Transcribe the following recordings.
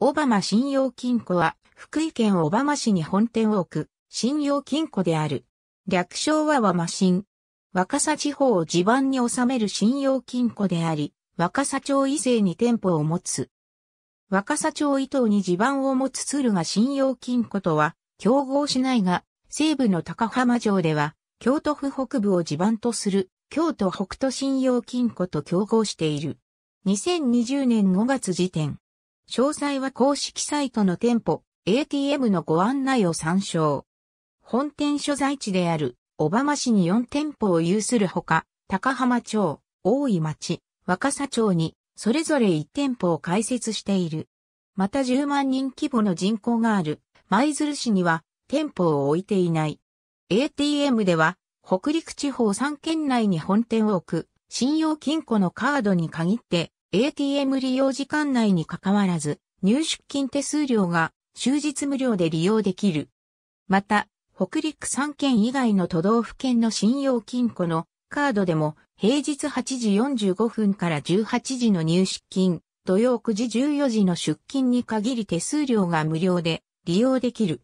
オバマ信用金庫は、福井県オバマ市に本店を置く、信用金庫である。略称は和マシン。若狭地方を地盤に収める信用金庫であり、若狭町以西に店舗を持つ。若狭町伊東に地盤を持つ鶴が信用金庫とは、競合しないが、西部の高浜城では、京都府北部を地盤とする、京都北都信用金庫と競合している。2020年5月時点。詳細は公式サイトの店舗、ATM のご案内を参照。本店所在地である、小浜市に4店舗を有するほか、高浜町、大井町、若狭町に、それぞれ1店舗を開設している。また10万人規模の人口がある、舞鶴市には、店舗を置いていない。ATM では、北陸地方3県内に本店を置く、信用金庫のカードに限って、ATM 利用時間内に関わらず、入出金手数料が終日無料で利用できる。また、北陸3県以外の都道府県の信用金庫のカードでも平日8時45分から18時の入出金、土曜9時14時の出金に限り手数料が無料で利用できる。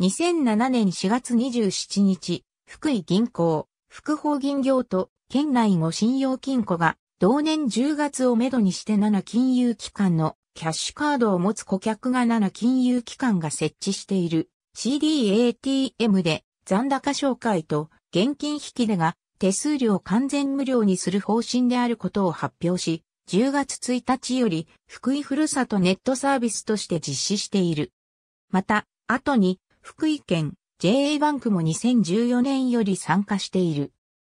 2007年4月27日、福井銀行、福宝銀行と県内5信用金庫が同年10月をめどにして7金融機関のキャッシュカードを持つ顧客が7金融機関が設置している CDATM で残高紹介と現金引き出が手数料完全無料にする方針であることを発表し、10月1日より福井ふるさとネットサービスとして実施している。また、後に福井県 JA バンクも2014年より参加している。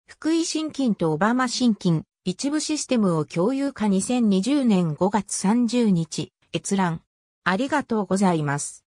福井新金と小浜新金、一部システムを共有化2020年5月30日、閲覧。ありがとうございます。